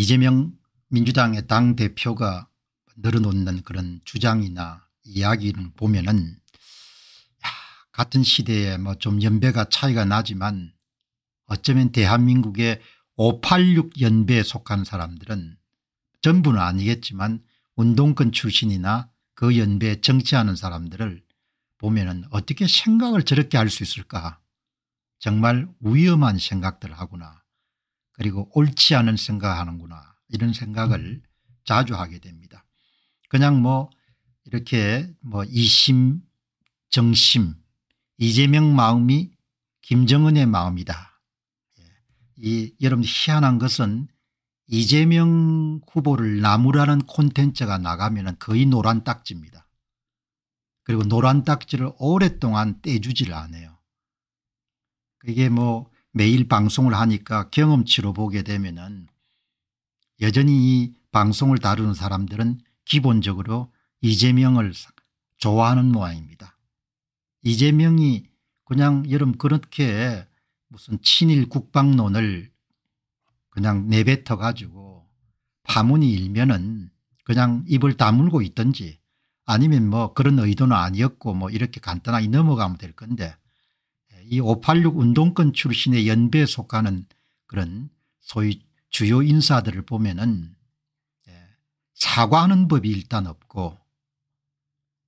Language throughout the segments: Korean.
이재명 민주당의 당대표가 늘어놓는 그런 주장이나 이야기를 보면은 야, 같은 시대에 뭐 좀 연배가 차이가 나지만 어쩌면 대한민국의 586 연배에 속한 사람들은 전부는 아니겠지만 운동권 출신이나 그 연배에 정치하는 사람들을 보면은 어떻게 생각을 저렇게 할 수 있을까 정말 위험한 생각들 하구나 그리고 옳지 않은 생각하는구나 이런 생각을 음. 자주 하게 됩니다. 그냥 뭐 이렇게 뭐 이심 정심 이재명 마음이 김정은의 마음이다. 예. 이 여러분 희한한 것은 이재명 후보를 나무라는 콘텐츠가 나가면 거의 노란 딱지입니다. 그리고 노란 딱지를 오랫동안 떼주질 않아요. 이게 뭐 매일 방송을 하니까 경험치로 보게 되면 은 여전히 이 방송을 다루는 사람들은 기본적으로 이재명을 좋아하는 모양입니다. 이재명이 그냥 여름 그렇게 무슨 친일 국방론을 그냥 내뱉어 가지고 파문이 일면은 그냥 입을 다물고 있든지 아니면 뭐 그런 의도는 아니었고 뭐 이렇게 간단하게 넘어가면 될 건데 이586 운동권 출신의 연배에 속하는 그런 소위 주요 인사들을 보면은 예, 사과하는 법이 일단 없고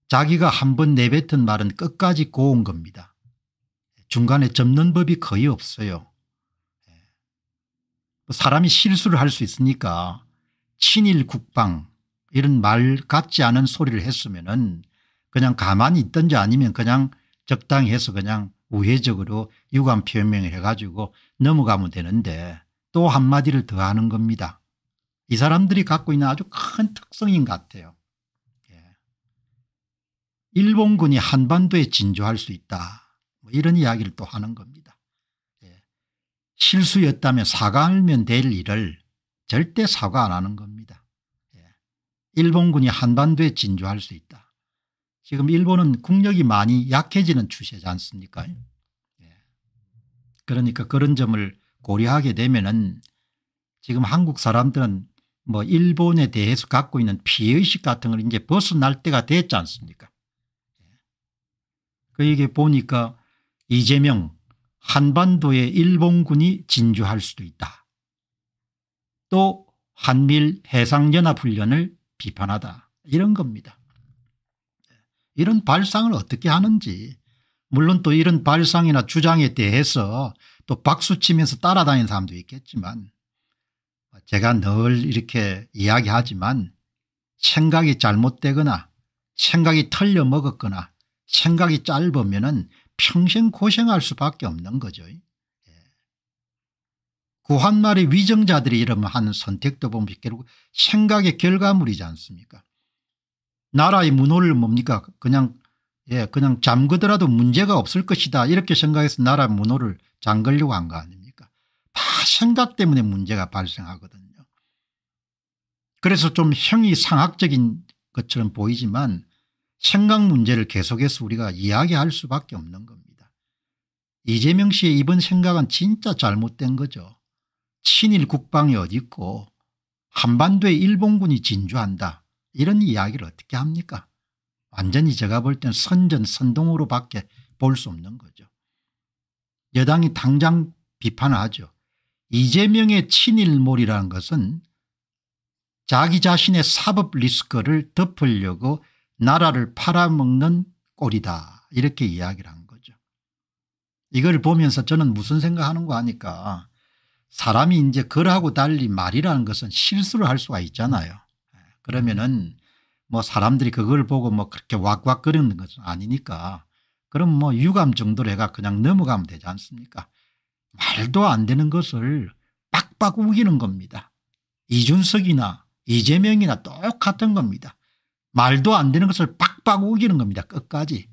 자기가 한 번 내뱉은 말은 끝까지 고운 겁니다. 중간에 접는 법이 거의 없어요. 예. 뭐 사람이 실수를 할 수 있으니까 친일 국방 이런 말 같지 않은 소리를 했으면 은 그냥 가만히 있던지 아니면 그냥 적당히 해서 그냥 우회적으로 유감 표명을 해가지고 넘어가면 되는데 또 한마디를 더 하는 겁니다. 이 사람들이 갖고 있는 아주 큰 특성인 것 같아요. 예. 일본군이 한반도에 진주할 수 있다. 뭐 이런 이야기를 또 하는 겁니다. 예. 실수였다면 사과하면 될 일을 절대 사과 안 하는 겁니다. 예. 일본군이 한반도에 진주할 수 있다. 지금 일본은 국력이 많이 약해지는 추세지 않습니까 음. 예. 그러니까 그런 점을 고려하게 되면은 지금 한국 사람들은 뭐 일본에 대해서 갖고 있는 피해의식 같은 걸 이제 벗어날 때가 됐지 않습니까 예. 그 이게 보니까 이재명 한반도에 일본군이 진주할 수도 있다. 또 한밀 해상연합훈련을 비판하다 이런 겁니다. 이런 발상을 어떻게 하는지 물론 또 이런 발상이나 주장에 대해서 또 박수치면서 따라다니는 사람도 있겠지만 제가 늘 이렇게 이야기하지만 생각이 잘못되거나 생각이 틀려먹었거나 생각이 짧으면 평생 고생할 수밖에 없는 거죠. 구한말의 예. 그 위정자들이 이러면 하는 선택도 보면 결국 생각의 결과물이지 않습니까 나라의 문호를 뭡니까 그냥 예 그냥 잠그더라도 문제가 없을 것이다 이렇게 생각해서 나라 문호를 잠글려고 한 거 아닙니까 다 생각 때문에 문제가 발생하거든요 그래서 좀 형이 상학적인 것처럼 보이지만 생각 문제를 계속해서 우리가 이야기할 수밖에 없는 겁니다 이재명 씨의 이번 생각은 진짜 잘못된 거죠 친일 국방이 어디 있고 한반도에 일본군이 진주한다 이런 이야기를 어떻게 합니까 완전히 제가 볼 땐 선전 선동으로 밖에 볼 수 없는 거죠. 여당이 당장 비판하죠. 이재명의 친일몰이라는 것은 자기 자신의 사법 리스크를 덮으려고 나라를 팔아먹는 꼴이다 이렇게 이야기를 한 거죠. 이걸 보면서 저는 무슨 생각하는 거 아니까 사람이 이제 글하고 달리 말이라는 것은 실수를 할 수가 있잖아요. 그러면은 뭐 사람들이 그걸 보고 뭐 그렇게 왁왁거리는 것은 아니니까 그럼 뭐 유감 정도로 해가 그냥 넘어가면 되지 않습니까 말도 안 되는 것을 빡빡 우기는 겁니다. 이준석이나 이재명이나 똑같은 겁니다. 말도 안 되는 것을 빡빡 우기는 겁니다. 끝까지.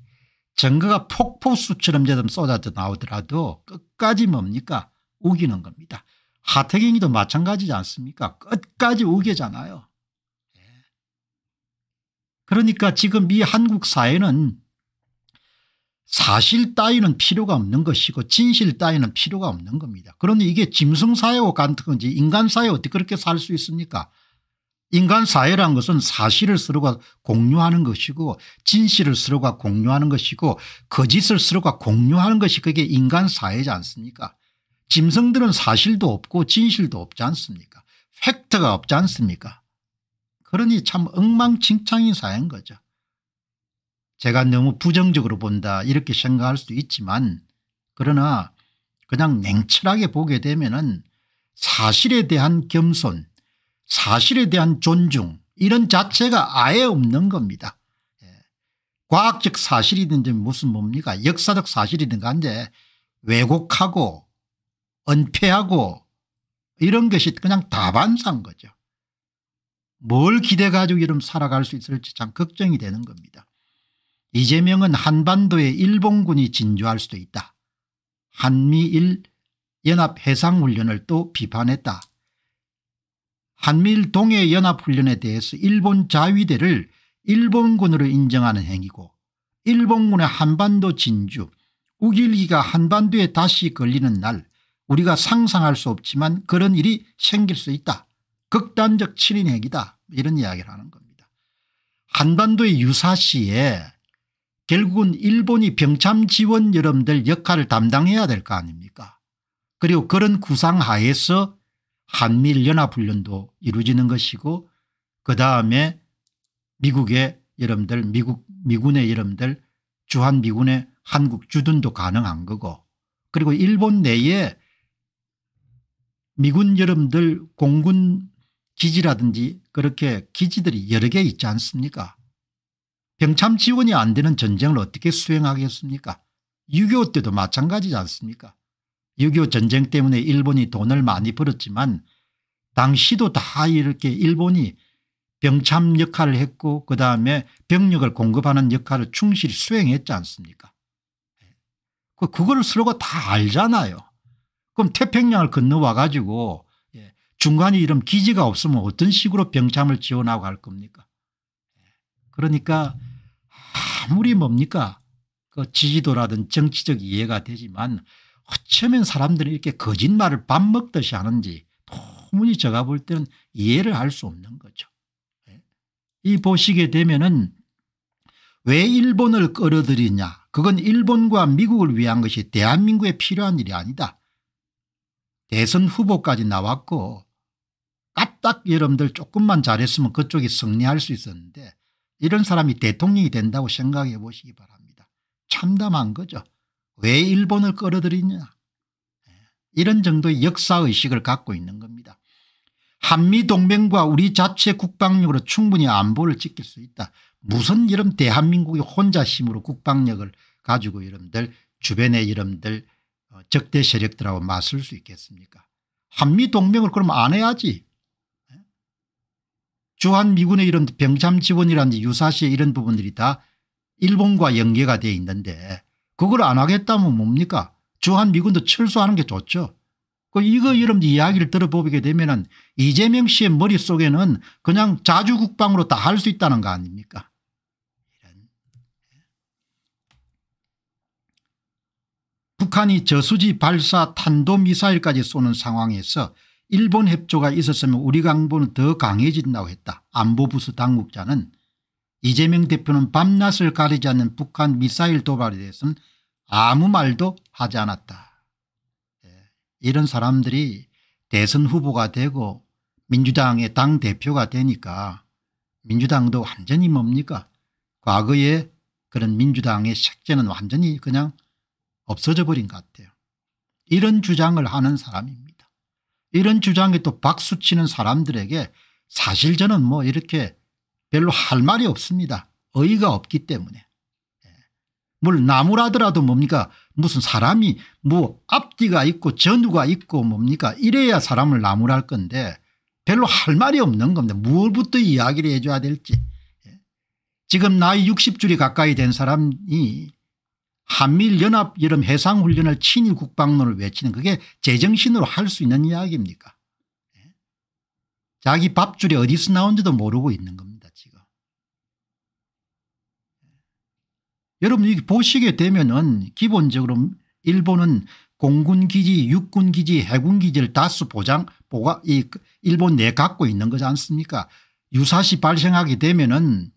증거가 폭포수처럼 쏟아져 나오더라도 끝까지 뭡니까 우기는 겁니다. 하태경이도 마찬가지지 않습니까 끝까지 우기잖아요 그러니까 지금 이 한국 사회는 사실 따위는 필요가 없는 것이고 진실 따위는 필요가 없는 겁니다. 그런데 이게 짐승사회와 같은 건지 인간사회 어떻게 그렇게 살 수 있습니까 인간사회란 것은 사실을 서로가 공유하는 것이고 진실을 서로가 공유하는 것이고 거짓을 서로가 공유하는 것이 그게 인간사회지 않습니까 짐승들은 사실도 없고 진실도 없지 않습니까 팩트가 없지 않습니까 그러니 참 엉망진창인 사연 거죠. 제가 너무 부정적으로 본다 이렇게 생각할 수도 있지만 그러나 그냥 냉철하게 보게 되면 은 사실에 대한 겸손 사실에 대한 존중 이런 자체가 아예 없는 겁니다. 예. 과학적 사실이든지 무슨 뭡니까 역사적 사실이든 간데 왜곡하고 은폐하고 이런 것이 그냥 다반사인 거죠. 뭘 기대 가지고 이름 살아갈 수 있을지 참 걱정이 되는 겁니다. 이재명은 한반도에 일본군이 진주할 수도 있다. 한미일 연합해상훈련을 또 비판했다. 한미일 동해연합훈련에 대해서 일본 자위대를 일본군으로 인정하는 행위고 일본군의 한반도 진주 우길기가 한반도에 다시 걸리는 날 우리가 상상할 수 없지만 그런 일이 생길 수 있다. 극단적 친인핵이다 이런 이야기를 하는 겁니다. 한반도의 유사시에 결국은 일본이 병참 지원 여러분들 역할을 담당해야 될 거 아닙니까 그리고 그런 구상 하에서 한미연합훈련도 이루어지는 것이고 그다음에 미국의 여러분들 미국 미군의 여러분들 주한미군의 한국 주둔도 가능한 거고 그리고 일본 내에 미군 여러분들 공군 기지라든지 그렇게 기지들이 여러 개 있지 않습니까 병참 지원이 안 되는 전쟁을 어떻게 수행하겠습니까 6.25 때도 마찬가지지 않습니까 6.25 전쟁 때문에 일본이 돈을 많이 벌었지만 당시도 다 이렇게 일본이 병참 역할을 했고 그다음에 병력을 공급하는 역할을 충실히 수행했지 않습니까 그걸 서로가 다 알잖아요. 그럼 태평양을 건너와 가지고 중간에 이런 기지가 없으면 어떤 식으로 병참을 지원하고 할 겁니까 그러니까 아무리 뭡니까 그 지지도라든 정치적 이해가 되지만 어쩌면 사람들이 이렇게 거짓말을 밥 먹듯이 하는지 도무지 제가 볼 때는 이해를 할 수 없는 거죠. 예? 이 보시게 되면은 왜 일본을 끌어들이냐 그건 일본과 미국을 위한 것이 대한민국에 필요한 일이 아니다. 대선 후보까지 나왔고 딱딱 여러분들 조금만 잘했으면 그쪽이 승리할 수 있었는데 이런 사람이 대통령이 된다고 생각해 보시기 바랍니다. 참담한 거죠. 왜 일본을 끌어들이냐. 예, 이런 정도의 역사의식을 갖고 있는 겁니다. 한미동맹과 우리 자체 국방력으로 충분히 안보를 지킬 수 있다. 무슨 이런 대한민국이 혼자 힘으로 국방력을 가지고 이름들 주변의 이름들 어, 적대 세력들하고 맞설 수 있겠습니까? 한미동맹을 그럼 안 해야지. 주한미군의 이런 병참 지원이라든지 유사시에 이런 부분들이 다 일본과 연계가 되어 있는데 그걸 안 하겠다면 뭡니까 주한미군도 철수하는 게 좋죠. 그 이거 이런 이야기를 들어보게 되면 은 이재명 씨의 머릿속에는 그냥 자주국방으로 다 할 수 있다는 거 아닙니까 북한이 저수지 발사 탄도미사일까지 쏘는 상황에서 일본 협조가 있었으면 우리 강보는 더 강해진다고 했다. 안보부서 당국자는 이재명 대표는 밤낮을 가리지 않는 북한 미사일 도발에 대해서는 아무 말도 하지 않았다. 예, 이런 사람들이 대선 후보가 되고 민주당의 당대표가 되니까 민주당도 완전히 뭡니까 과거에 그런 민주당의 색채는 완전히 그냥 없어져 버린 것 같아요. 이런 주장을 하는 사람입니다. 이런 주장이 또 박수치는 사람들에게 사실 저는 뭐 이렇게 별로 할 말이 없습니다. 어이가 없기 때문에. 예. 뭘 나무라더라도 뭡니까 무슨 사람이 뭐 앞뒤가 있고 전후가 있고 뭡니까 이래야 사람을 나무랄 건데 별로 할 말이 없는 겁니다. 무엇부터 이야기를 해줘야 될지. 예. 지금 나이 60줄이 가까이 된 사람이 한미연합 여름 해상훈련을 친일 국방론을 외치는 그게 제정신으로 할 수 있는 이야기입니까 예? 자기 밥줄이 어디서 나온지도 모르고 있는 겁니다 지금. 예. 여러분 이 보시게 되면 은 기본적으로 일본은 공군기지 육군기지 해군기지를 다수 보장 보가 이 일본 내 갖고 있는 거지 않습니까 일사시 발생하게 되면 은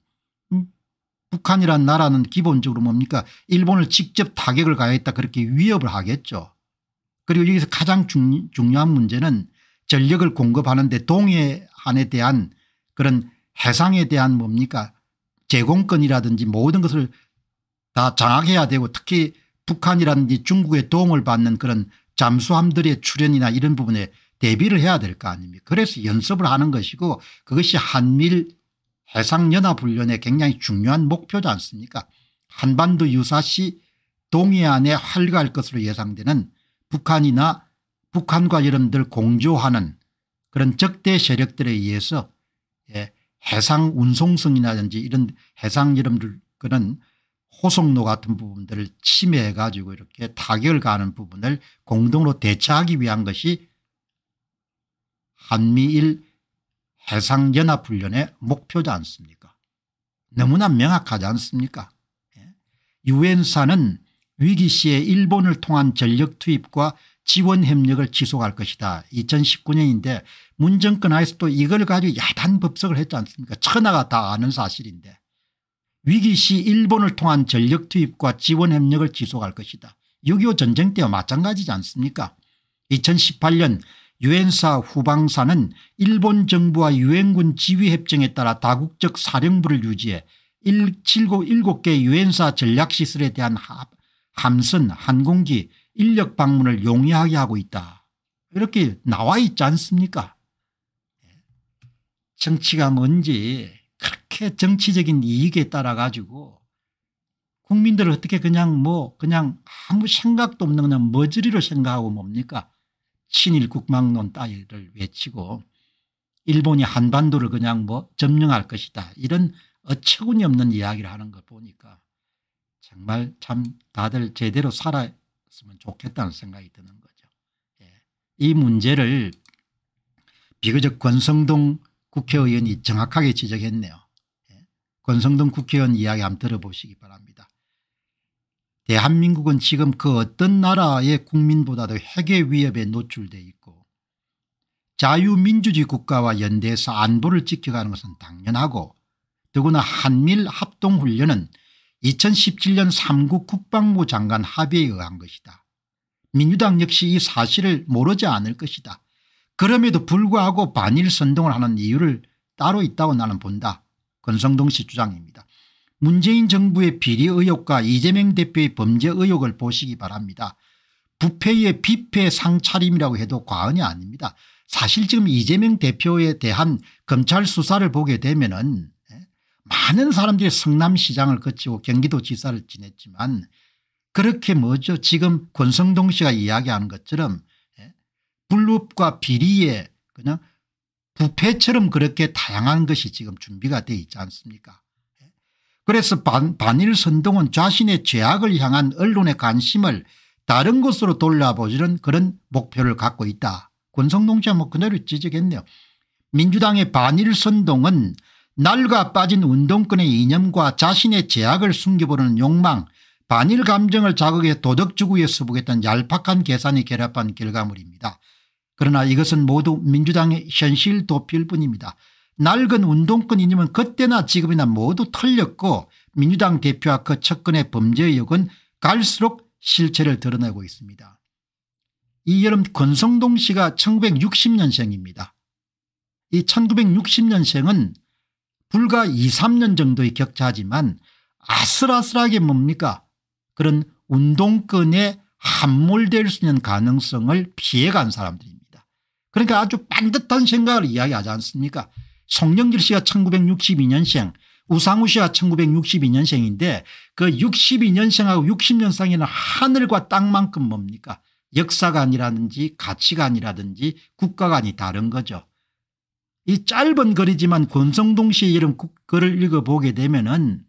북한이란 나라는 기본적으로 뭡니까 일본을 직접 타격을 가했다 그렇게 위협을 하겠죠. 그리고 여기서 가장 중, 요한 문제는 전력을 공급하는데 동해안에 대한 그런 해상에 대한 뭡니까 제공권이라든지 모든 것을 다 장악해야 되고 특히 북한이라든지 중국의 도움을 받는 그런 잠수함들의 출연이나 이런 부분에 대비를 해야 될 거 아닙니까 그래서 연습을 하는 것이고 그것이 한밀 해상연합훈련의 굉장히 중요한 목표지 않습니까 한반도 유사시 동해안에 활가할 것으로 예상되는 북한이나 북한과 여러분들 공조하는 그런 적대 세력들에 의해서 예, 해상 운송성이라든지 이런 해상 여러분들 그런 호송로 같은 부분들을 침해해 가지고 이렇게 타격을 가하는 부분을 공동으로 대처하기 위한 것이 한미일 해상연합훈련의 목표지 않습니까 너무나 명확하지 않습니까 예. 유엔사는 위기시에 일본을 통한 전력 투입과 지원 협력을 지속할 것이다 2019년인데 문정권 하에서도 이걸 가지고 야단 법석을 했지 않습니까 천하가 다 아는 사실인데 위기시 일본을 통한 전력 투입과 지원 협력을 지속할 것이다 6.25 전쟁 때와 마찬가지지 않습니까 2018년 유엔사 후방사는 일본 정부와 유엔군 지휘협정에 따라 다국적 사령부를 유지해 7개 유엔사 전략시설에 대한 함선 항공기 인력 방문을 용이하게 하고 있다. 이렇게 나와 있지 않습니까 정치가 뭔지 그렇게 정치적인 이익에 따라 가지고 국민들을 어떻게 그냥 뭐 그냥 아무 생각도 없는 그냥 머저리로 생각하고 뭡니까 친일 국망론 따위를 외치고 일본이 한반도를 그냥 뭐 점령할 것이다 이런 어처구니 없는 이야기를 하는 걸 보니까 정말 참 다들 제대로 살았으면 좋겠다는 생각이 드는 거죠. 예. 이 문제를 비교적 권성동 국회의원이 정확하게 지적했네요. 예. 권성동 국회의원 이야기 한번 들어보시기 바랍니다. 대한민국은 지금 그 어떤 나라의 국민보다도 핵의 위협에 노출돼 있고 자유민주주의 국가와 연대해서 안보를 지켜가는 것은 당연하고 더구나 한밀 합동훈련은 2017년 3국 국방부 장관 합의에 의한 것이다. 민주당 역시 이 사실을 모르지 않을 것이다. 그럼에도 불구하고 반일 선동을 하는 이유를 따로 있다고 나는 본다. 권성동 씨 주장입니다. 문재인 정부의 비리 의혹과 이재명 대표의 범죄 의혹을 보시기 바랍니다. 부패의 비패 상차림이라고 해도 과언이 아닙니다. 사실 지금 이재명 대표에 대한 검찰 수사를 보게 되면 은 예, 많은 사람들이 성남시장을 거치고 경기도지사를 지냈지만 그렇게 뭐죠 지금 권성동 씨가 이야기하는 것처럼 불법과 예, 비리에 그냥 부패처럼 그렇게 다양한 것이 지금 준비가 돼 있지 않습니까 그래서 반, 반일 선동은 자신의 죄악을 향한 언론의 관심을 다른 곳으로 돌려보지는 그런 목표를 갖고 있다. 권성동 자뭐 그대로 지적했네요. 민주당의 반일 선동은 날과 빠진 운동권의 이념과 자신의 제약을 숨겨보는 욕망 반일 감정을 자극해 도덕주구에 써보겠다는 얄팍한 계산이 결합한 결과물입니다. 그러나 이것은 모두 민주당의 현실 도피일 뿐입니다. 낡은 운동권이님은 그때나 지금이나 모두 털렸고 민주당 대표와 그 측근의 범죄 의 역은 갈수록 실체를 드러내고 있습니다. 이 여름 권성동 씨가 1960년생입니다. 이 1960년생은 불과 2, 3년 정도의 격차지만 아슬아슬하게 뭡니까 그런 운동권에 함몰될 수 있는 가능성을 피해간 사람들입니다. 그러니까 아주 반듯한 생각을 이야기하지 않습니까 송영길 씨가 1962년생 우상우 씨가 1962년생인데 그 62년생하고 60년생에는 하늘과 땅만큼 뭡니까 역사관이라든지 가치관이라든지 국가관이 다른 거죠. 이 짧은 글이지만 권성동 씨의 이런 글을 읽어보게 되면 은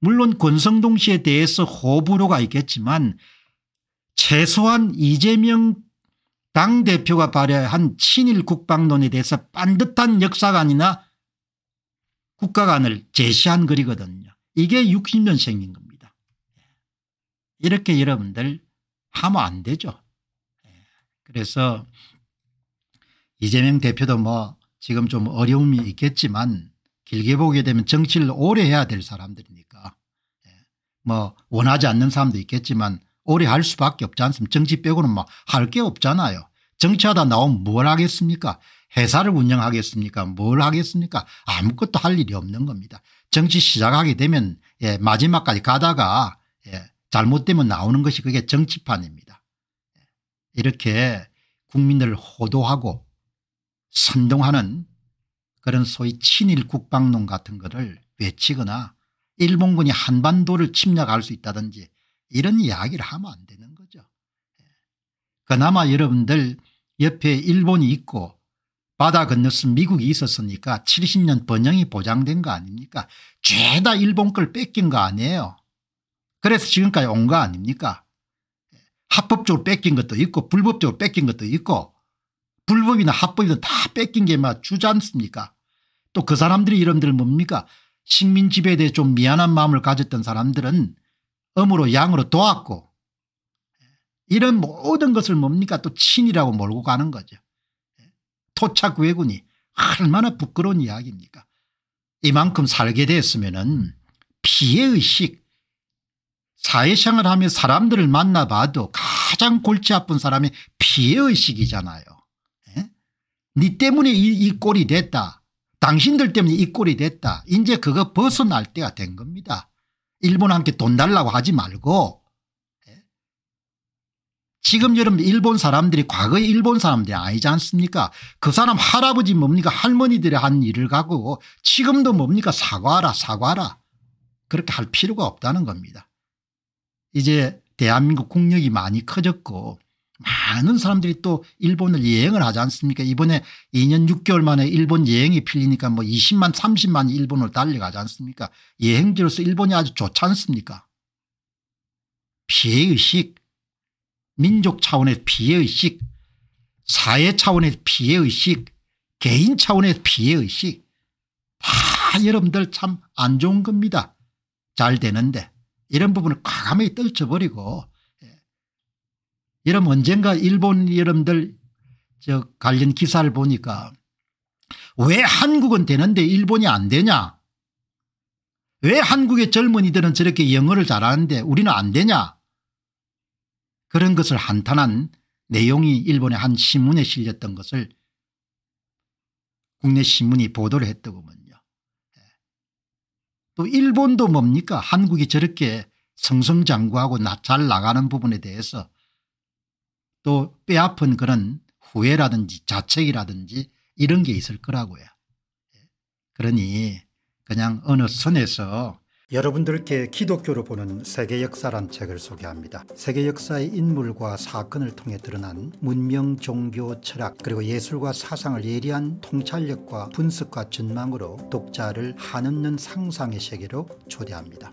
물론 권성동 씨에 대해서 호불호가 있겠지만 최소한 이재명 당대표가 발의한 친일 국방론에 대해서 반듯한 역사관이나 국가관을 제시한 글이거든요. 이게 60년생인 겁니다. 예. 이렇게 여러분들 하면 안 되죠. 예. 그래서 이재명 대표도 뭐 지금 좀 어려움이 있겠지만 길게 보게 되면 정치를 오래 해야 될 사람들이니까 예. 뭐 원하지 않는 사람도 있겠지만 오래 할 수밖에 없지 않습니까 정치 빼고는 뭐 할 게 없잖아요. 정치하다 나오면 뭘 하겠습니까 회사를 운영하겠습니까 뭘 하겠습니까 아무것도 할 일이 없는 겁니다. 정치 시작하게 되면 예, 마지막까지 가다가 예, 잘못되면 나오는 것이 그게 정치판입니다. 예, 이렇게 국민을 호도하고 선동하는 그런 소위 친일 국방론 같은 거를 외치거나 일본군이 한반도를 침략할 수 있다든지 이런 이야기를 하면 안 되는 거죠. 예. 그나마 여러분들 옆에 일본이 있고 바다 건너선 미국이 있었으니까 70년 번영이 보장된 거 아닙니까 죄다 일본 걸 뺏긴 거 아니에요. 그래서 지금까지 온 거 아닙니까 예. 합법적으로 뺏긴 것도 있고 불법적으로 뺏긴 것도 있고 불법이나 합법이든 다 뺏긴 게막 주지 않습니까 또 그 사람들이 이름들 뭡니까 식민지배에 대해 좀 미안한 마음을 가졌던 사람들은 음으로 양으로 도왔고 이런 모든 것을 뭡니까 또 친이라고 몰고 가는 거죠. 토착 왜군이 얼마나 부끄러운 이야기입니까. 이만큼 살게 됐으면 피해의식 사회생활 하며 사람들을 만나봐도 가장 골치 아픈 사람이 피해의식이잖아요. 네 예? 때문에 이, 이 꼴이 됐다. 당신들 때문에 이 꼴이 됐다. 이제 그거 벗어날 때가 된 겁니다. 일본한테 돈 달라고 하지 말고 예. 지금 여러분 일본 사람들이 과거의 일본 사람들이 아니지 않습니까 그 사람 할아버지 뭡니까 할머니들이 한 일을 가고 지금도 뭡니까 사과하라 사과하라 그렇게 할 필요가 없다는 겁니다. 이제 대한민국 국력이 많이 커졌고 많은 사람들이 또 일본을 여행을 하지 않습니까 이번에 2년 6개월 만에 일본 여행이 필리니까 뭐 20만 30만 일본을 달려가지 않습니까 여행지로서 일본이 아주 좋지 않습니까 피해의식 민족 차원의 피해의식 사회 차원의 피해의식 개인 차원의 피해의식 다 아, 여러분들 참 안 좋은 겁니다 잘 되는데 이런 부분을 과감히 떨쳐버리고 여러분 언젠가 일본 여러분들 저 관련 기사를 보니까 왜 한국은 되는데 일본이 안 되냐 왜 한국의 젊은이들은 저렇게 영어를 잘하는데 우리는 안 되냐 그런 것을 한탄한 내용이 일본의 한 신문에 실렸던 것을 국내 신문이 보도를 했더구먼요. 또 일본도 뭡니까 한국이 저렇게 성성장구하고 잘 나가는 부분에 대해서 또 뼈아픈 그런 후회라든지 자책이라든지 이런 게 있을 거라고요. 그러니 그냥 어느 선에서 여러분들께 기독교로 보는 세계 역사란 책을 소개합니다. 세계 역사의 인물과 사건을 통해 드러난 문명, 종교, 철학 그리고 예술과 사상을 예리한 통찰력과 분석과 전망으로 독자를 한없는 상상의 세계로 초대합니다.